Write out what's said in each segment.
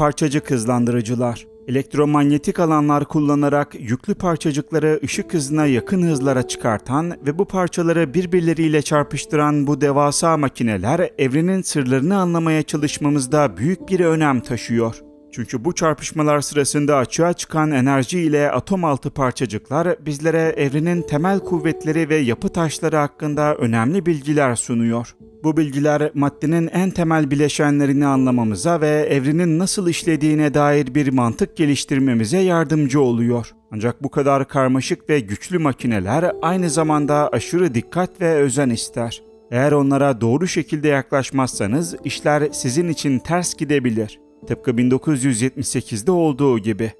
parçacık hızlandırıcılar. Elektromanyetik alanlar kullanarak yüklü parçacıkları ışık hızına yakın hızlara çıkartan ve bu parçaları birbirleriyle çarpıştıran bu devasa makineler evrenin sırlarını anlamaya çalışmamızda büyük bir önem taşıyor. Çünkü bu çarpışmalar sırasında açığa çıkan enerji ile atom altı parçacıklar bizlere evrenin temel kuvvetleri ve yapı taşları hakkında önemli bilgiler sunuyor. Bu bilgiler maddenin en temel bileşenlerini anlamamıza ve evrenin nasıl işlediğine dair bir mantık geliştirmemize yardımcı oluyor. Ancak bu kadar karmaşık ve güçlü makineler aynı zamanda aşırı dikkat ve özen ister. Eğer onlara doğru şekilde yaklaşmazsanız işler sizin için ters gidebilir. Tıpkı 1978'de olduğu gibi.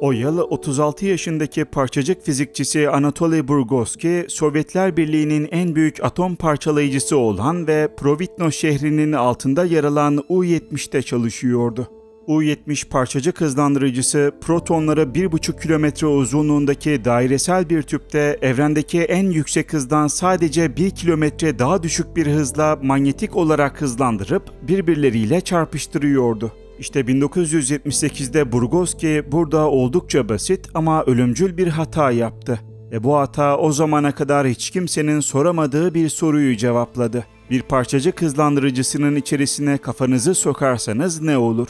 Oyalı 36 yaşındaki parçacık fizikçisi Anatoly Burgoski, Sovyetler Birliği'nin en büyük atom parçalayıcısı olan ve Provitno şehrinin altında yer alan U-70'te çalışıyordu. U-70 parçacık hızlandırıcısı protonlara 1,5 kilometre uzunluğundaki dairesel bir tüpte evrendeki en yüksek hızdan sadece 1 kilometre daha düşük bir hızla manyetik olarak hızlandırıp birbirleriyle çarpıştırıyordu. İşte 1978'de Burgoski burada oldukça basit ama ölümcül bir hata yaptı. Ve bu hata o zamana kadar hiç kimsenin soramadığı bir soruyu cevapladı. Bir parçacık hızlandırıcısının içerisine kafanızı sokarsanız ne olur?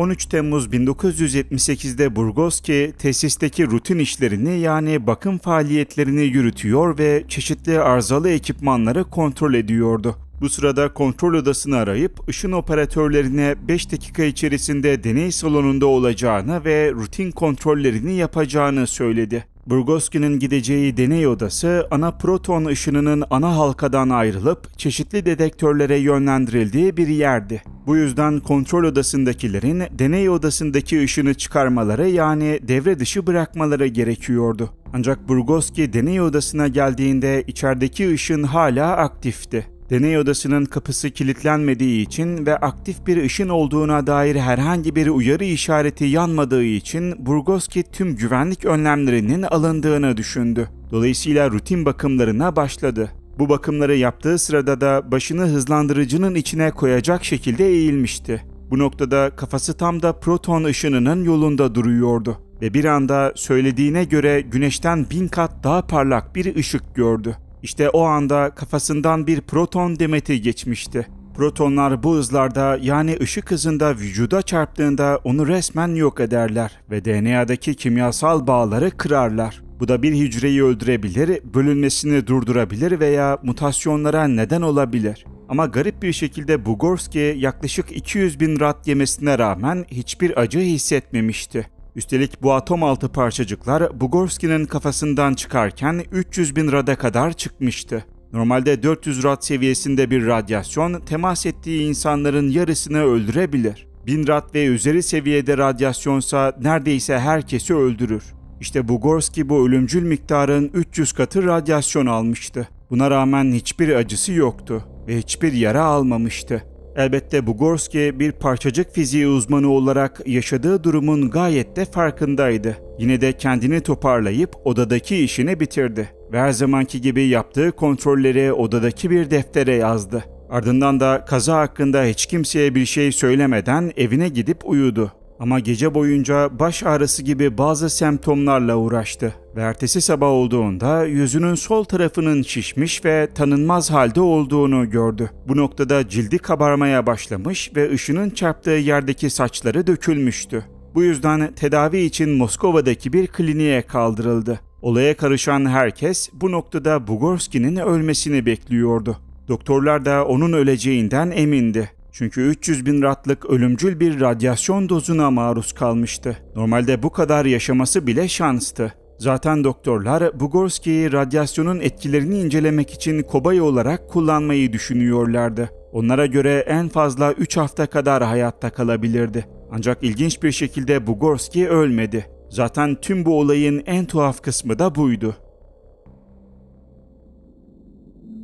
13 Temmuz 1978'de Burgoski tesisteki rutin işlerini yani bakım faaliyetlerini yürütüyor ve çeşitli arızalı ekipmanları kontrol ediyordu. Bu sırada kontrol odasını arayıp ışın operatörlerine 5 dakika içerisinde deney salonunda olacağını ve rutin kontrollerini yapacağını söyledi. Burgoski'nin gideceği deney odası ana proton ışınının ana halkadan ayrılıp çeşitli dedektörlere yönlendirildiği bir yerdi. Bu yüzden kontrol odasındakilerin deney odasındaki ışını çıkarmaları yani devre dışı bırakmaları gerekiyordu. Ancak Burgoski deney odasına geldiğinde içerideki ışın hala aktifti deney odasının kapısı kilitlenmediği için ve aktif bir ışın olduğuna dair herhangi bir uyarı işareti yanmadığı için Burgoski tüm güvenlik önlemlerinin alındığını düşündü. Dolayısıyla rutin bakımlarına başladı. Bu bakımları yaptığı sırada da başını hızlandırıcının içine koyacak şekilde eğilmişti. Bu noktada kafası tam da proton ışınının yolunda duruyordu ve bir anda söylediğine göre güneşten bin kat daha parlak bir ışık gördü. İşte o anda kafasından bir proton demeti geçmişti. Protonlar bu hızlarda yani ışık hızında vücuda çarptığında onu resmen yok ederler ve DNA'daki kimyasal bağları kırarlar. Bu da bir hücreyi öldürebilir, bölünmesini durdurabilir veya mutasyonlara neden olabilir. Ama garip bir şekilde Bugorski yaklaşık 200 bin rat yemesine rağmen hiçbir acı hissetmemişti. Üstelik bu atom altı parçacıklar Bugorski'nin kafasından çıkarken 300 bin rada kadar çıkmıştı. Normalde 400 rad seviyesinde bir radyasyon temas ettiği insanların yarısını öldürebilir. 1000 rad ve üzeri seviyede radyasyonsa neredeyse herkesi öldürür. İşte Bugorski bu ölümcül miktarın 300 katı radyasyon almıştı. Buna rağmen hiçbir acısı yoktu ve hiçbir yara almamıştı. Elbette Bugorski bir parçacık fiziği uzmanı olarak yaşadığı durumun gayet de farkındaydı. Yine de kendini toparlayıp odadaki işini bitirdi. Ve her zamanki gibi yaptığı kontrolleri odadaki bir deftere yazdı. Ardından da kaza hakkında hiç kimseye bir şey söylemeden evine gidip uyudu. Ama gece boyunca baş ağrısı gibi bazı semptomlarla uğraştı ve ertesi sabah olduğunda yüzünün sol tarafının şişmiş ve tanınmaz halde olduğunu gördü. Bu noktada cildi kabarmaya başlamış ve ışının çarptığı yerdeki saçları dökülmüştü. Bu yüzden tedavi için Moskova'daki bir kliniğe kaldırıldı. Olaya karışan herkes bu noktada Bugorski'nin ölmesini bekliyordu. Doktorlar da onun öleceğinden emindi. Çünkü 300 bin ratlık ölümcül bir radyasyon dozuna maruz kalmıştı. Normalde bu kadar yaşaması bile şanstı. Zaten doktorlar Bugorski'yi radyasyonun etkilerini incelemek için kobay olarak kullanmayı düşünüyorlardı. Onlara göre en fazla 3 hafta kadar hayatta kalabilirdi. Ancak ilginç bir şekilde Bugorski ölmedi. Zaten tüm bu olayın en tuhaf kısmı da buydu.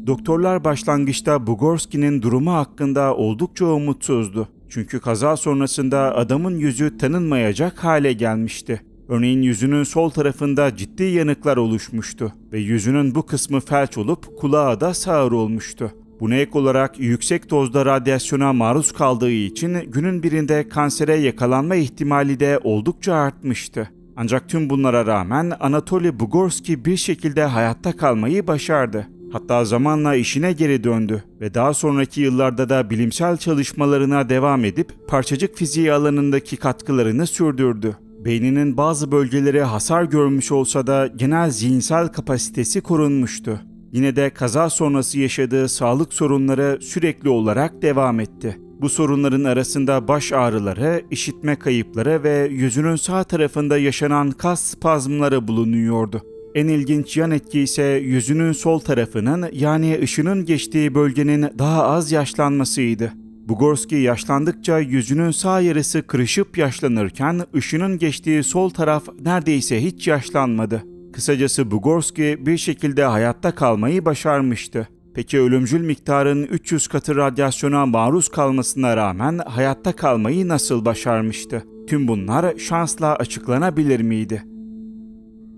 Doktorlar başlangıçta Bugorski'nin durumu hakkında oldukça umutsuzdu. Çünkü kaza sonrasında adamın yüzü tanınmayacak hale gelmişti. Örneğin yüzünün sol tarafında ciddi yanıklar oluşmuştu ve yüzünün bu kısmı felç olup kulağı da sağır olmuştu. Buna ek olarak yüksek dozda radyasyona maruz kaldığı için günün birinde kansere yakalanma ihtimali de oldukça artmıştı. Ancak tüm bunlara rağmen Anatoly Bugorski bir şekilde hayatta kalmayı başardı. Hatta zamanla işine geri döndü ve daha sonraki yıllarda da bilimsel çalışmalarına devam edip parçacık fiziği alanındaki katkılarını sürdürdü. Beyninin bazı bölgeleri hasar görmüş olsa da genel zihinsel kapasitesi korunmuştu. Yine de kaza sonrası yaşadığı sağlık sorunları sürekli olarak devam etti. Bu sorunların arasında baş ağrıları, işitme kayıpları ve yüzünün sağ tarafında yaşanan kas spazmları bulunuyordu. En ilginç yan etki ise yüzünün sol tarafının yani ışının geçtiği bölgenin daha az yaşlanmasıydı. Bugorski yaşlandıkça yüzünün sağ yarısı kırışıp yaşlanırken ışının geçtiği sol taraf neredeyse hiç yaşlanmadı. Kısacası Bugorski bir şekilde hayatta kalmayı başarmıştı. Peki ölümcül miktarın 300 katı radyasyona maruz kalmasına rağmen hayatta kalmayı nasıl başarmıştı? Tüm bunlar şansla açıklanabilir miydi?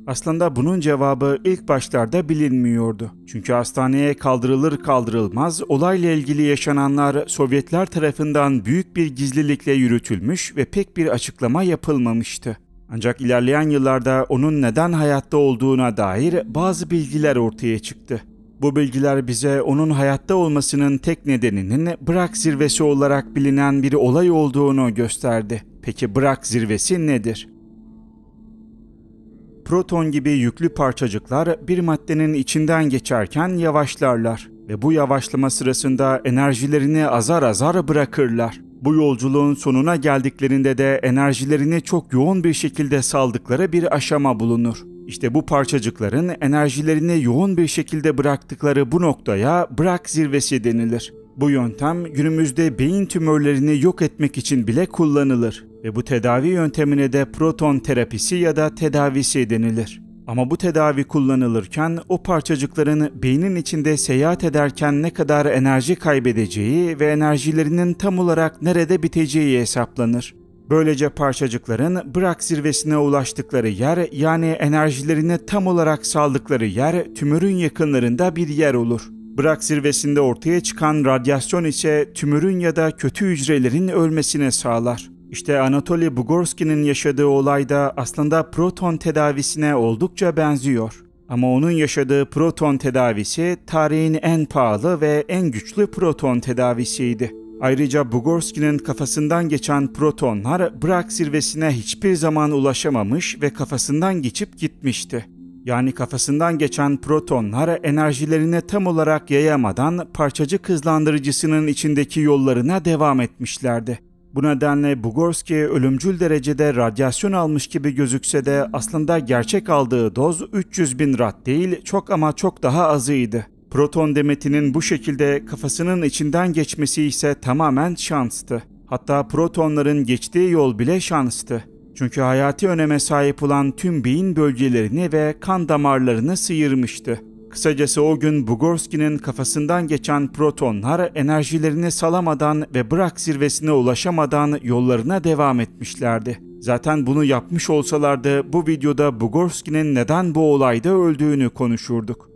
Aslında bunun cevabı ilk başlarda bilinmiyordu. Çünkü hastaneye kaldırılır kaldırılmaz olayla ilgili yaşananlar Sovyetler tarafından büyük bir gizlilikle yürütülmüş ve pek bir açıklama yapılmamıştı. Ancak ilerleyen yıllarda onun neden hayatta olduğuna dair bazı bilgiler ortaya çıktı. Bu bilgiler bize onun hayatta olmasının tek nedeninin Bırak zirvesi olarak bilinen bir olay olduğunu gösterdi. Peki Bırak zirvesi nedir? proton gibi yüklü parçacıklar bir maddenin içinden geçerken yavaşlarlar ve bu yavaşlama sırasında enerjilerini azar azar bırakırlar. Bu yolculuğun sonuna geldiklerinde de enerjilerini çok yoğun bir şekilde saldıkları bir aşama bulunur. İşte bu parçacıkların enerjilerini yoğun bir şekilde bıraktıkları bu noktaya bırak zirvesi denilir. Bu yöntem günümüzde beyin tümörlerini yok etmek için bile kullanılır ve bu tedavi yöntemine de proton terapisi ya da tedavisi denilir. Ama bu tedavi kullanılırken o parçacıkların beynin içinde seyahat ederken ne kadar enerji kaybedeceği ve enerjilerinin tam olarak nerede biteceği hesaplanır. Böylece parçacıkların bırak zirvesine ulaştıkları yer yani enerjilerini tam olarak saldıkları yer tümörün yakınlarında bir yer olur. Bırak zirvesinde ortaya çıkan radyasyon ise tümörün ya da kötü hücrelerin ölmesine sağlar. İşte Anatoly Bugorski'nin yaşadığı olay da aslında proton tedavisine oldukça benziyor. Ama onun yaşadığı proton tedavisi tarihin en pahalı ve en güçlü proton tedavisiydi. Ayrıca Bugorski'nin kafasından geçen protonlar Brak zirvesine hiçbir zaman ulaşamamış ve kafasından geçip gitmişti yani kafasından geçen protonlar enerjilerine tam olarak yayamadan parçacık hızlandırıcısının içindeki yollarına devam etmişlerdi. Bu nedenle Bugorski ölümcül derecede radyasyon almış gibi gözükse de aslında gerçek aldığı doz 300 bin rad değil çok ama çok daha azıydı. Proton demetinin bu şekilde kafasının içinden geçmesi ise tamamen şanstı. Hatta protonların geçtiği yol bile şanstı. Çünkü hayati öneme sahip olan tüm beyin bölgelerini ve kan damarlarını sıyırmıştı. Kısacası o gün Bugorski'nin kafasından geçen protonlar enerjilerini salamadan ve bırak zirvesine ulaşamadan yollarına devam etmişlerdi. Zaten bunu yapmış olsalardı bu videoda Bugorski'nin neden bu olayda öldüğünü konuşurduk.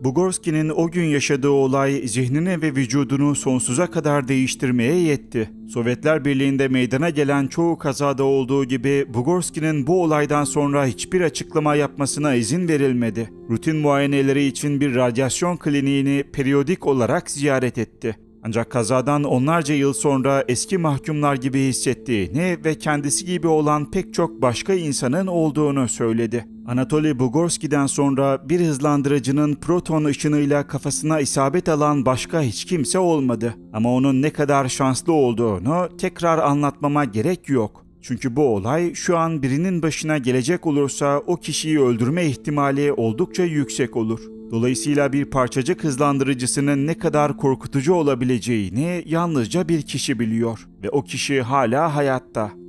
Bugorski'nin o gün yaşadığı olay zihnini ve vücudunu sonsuza kadar değiştirmeye yetti. Sovyetler Birliği'nde meydana gelen çoğu kazada olduğu gibi Bugorski'nin bu olaydan sonra hiçbir açıklama yapmasına izin verilmedi. Rutin muayeneleri için bir radyasyon kliniğini periyodik olarak ziyaret etti. Ancak kazadan onlarca yıl sonra eski mahkumlar gibi hissettiğini ve kendisi gibi olan pek çok başka insanın olduğunu söyledi. Anatoly Bugorski'den sonra bir hızlandırıcının proton ışınıyla kafasına isabet alan başka hiç kimse olmadı. Ama onun ne kadar şanslı olduğunu tekrar anlatmama gerek yok. Çünkü bu olay şu an birinin başına gelecek olursa o kişiyi öldürme ihtimali oldukça yüksek olur. Dolayısıyla bir parçacık hızlandırıcısının ne kadar korkutucu olabileceğini yalnızca bir kişi biliyor ve o kişi hala hayatta.